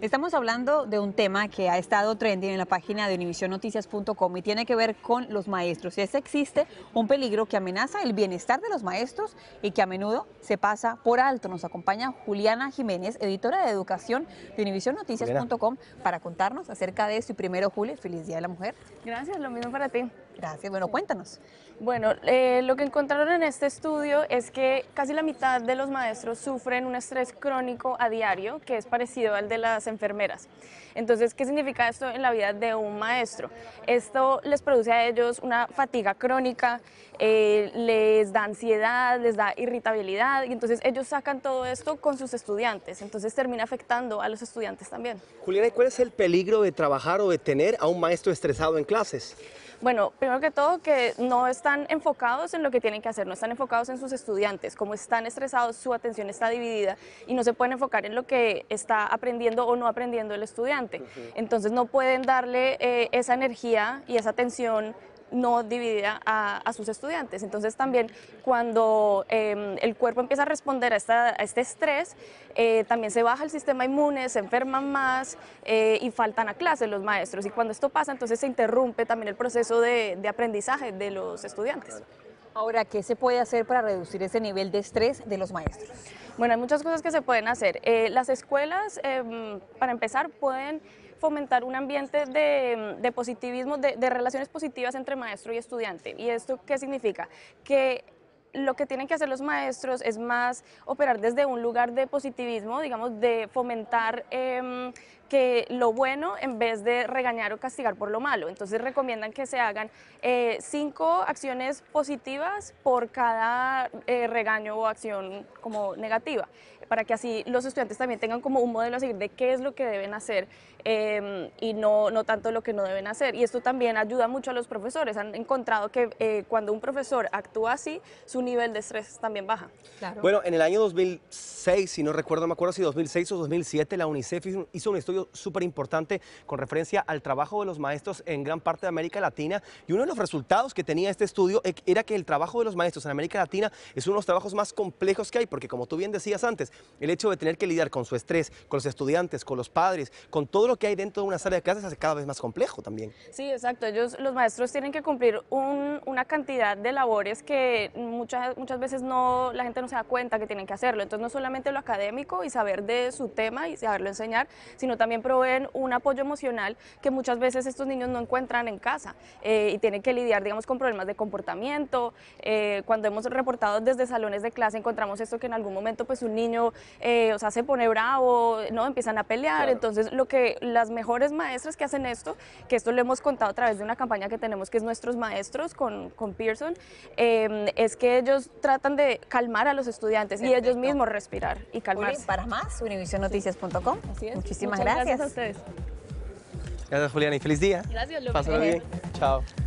Estamos hablando de un tema que ha estado trending en la página de univisionnoticias.com y tiene que ver con los maestros. Es existe un peligro que amenaza el bienestar de los maestros y que a menudo se pasa por alto. Nos acompaña Juliana Jiménez, editora de educación de univisionnoticias.com para contarnos acerca de esto. Y primero, Julio, feliz Día de la Mujer. Gracias, lo mismo para ti. Gracias. Bueno, cuéntanos. Bueno, eh, lo que encontraron en este estudio es que casi la mitad de los maestros sufren un estrés crónico a diario, que es parecido al de las enfermeras. Entonces, ¿qué significa esto en la vida de un maestro? Esto les produce a ellos una fatiga crónica, eh, les da ansiedad, les da irritabilidad, y entonces ellos sacan todo esto con sus estudiantes. Entonces termina afectando a los estudiantes también. Juliana, cuál es el peligro de trabajar o de tener a un maestro estresado en clases? Bueno, primero que todo, que no están enfocados en lo que tienen que hacer, no están enfocados en sus estudiantes. Como están estresados, su atención está dividida y no se pueden enfocar en lo que está aprendiendo o no aprendiendo el estudiante. Entonces no pueden darle eh, esa energía y esa atención no dividida a, sus estudiantes. Entonces también cuando em, el cuerpo empieza a responder a, este estrés, eh, también se baja el sistema inmune, se enferman más eh, y faltan a clase los maestros. Y cuando esto pasa, entonces se interrumpe también el proceso de aprendizaje de los estudiantes. Ahora, ¿qué se puede hacer para reducir ese nivel de estrés de los maestros? Bueno, hay muchas cosas que se pueden hacer. Eh, las escuelas, em, para empezar, pueden fomentar un ambiente de, positivismo, de, relaciones positivas entre maestro y estudiante. ¿Y esto qué significa? Que lo que tienen que hacer los maestros es más operar desde un lugar de positivismo, digamos, de fomentar em, que lo bueno en vez de regañar o castigar por lo malo. Entonces recomiendan que se hagan eh, cinco acciones positivas por cada eh, regaño o acción como negativa, para que así los estudiantes también tengan como un modelo a seguir de qué es lo que deben hacer em, y no, no tanto lo que no deben hacer. Y esto también ayuda mucho a los profesores. Han encontrado que eh, cuando un profesor actúa así, su nivel de estrés también baja. Claro. Bueno, en el año 2006, si no recuerdo, me acuerdo si 2006 o 2007, la UNICEF hizo un estudio súper importante con referencia al trabajo de los maestros en gran parte de América Latina. Y uno de los resultados que tenía este estudio e-, era que el trabajo de los maestros en América Latina es uno de los trabajos más complejos que hay, porque como tú bien decías antes, el hecho de tener que lidiar con su estrés, con los estudiantes, con los padres, con todo lo que hay dentro de una sala de clases hace cada vez más complejo también. Sí, exacto. Ellos, los maestros tienen que cumplir una cantidad de labores que muchas, muchas veces no, la gente no se da cuenta que tienen que hacerlo. Entonces no solamente lo académico y saber de su tema y saberlo enseñar, sino también también proveen un apoyo emocional que muchas veces estos niños no encuentran en casa eh, y tienen que lidiar, digamos, con problemas de comportamiento. Eh, cuando hemos reportado desde salones de clase encontramos esto que en algún momento pues un niño, eh, se pone bravo, ¿no? Empiezan a pelear. Entonces, lo que las mejores maestras que hacen esto, que esto lo hemos contado a través de una campaña que tenemos que es Nuestros Maestros con, con Pearson, em, es que ellos tratan de calmar a los estudiantes y ellos mismos respirar y calmarse. para más, univisionoticias.com. Muchísimas gracias. Gracias. a ustedes. Gracias, Juliana, y feliz día. Gracias, Lucas. Pásalo bien. Chao.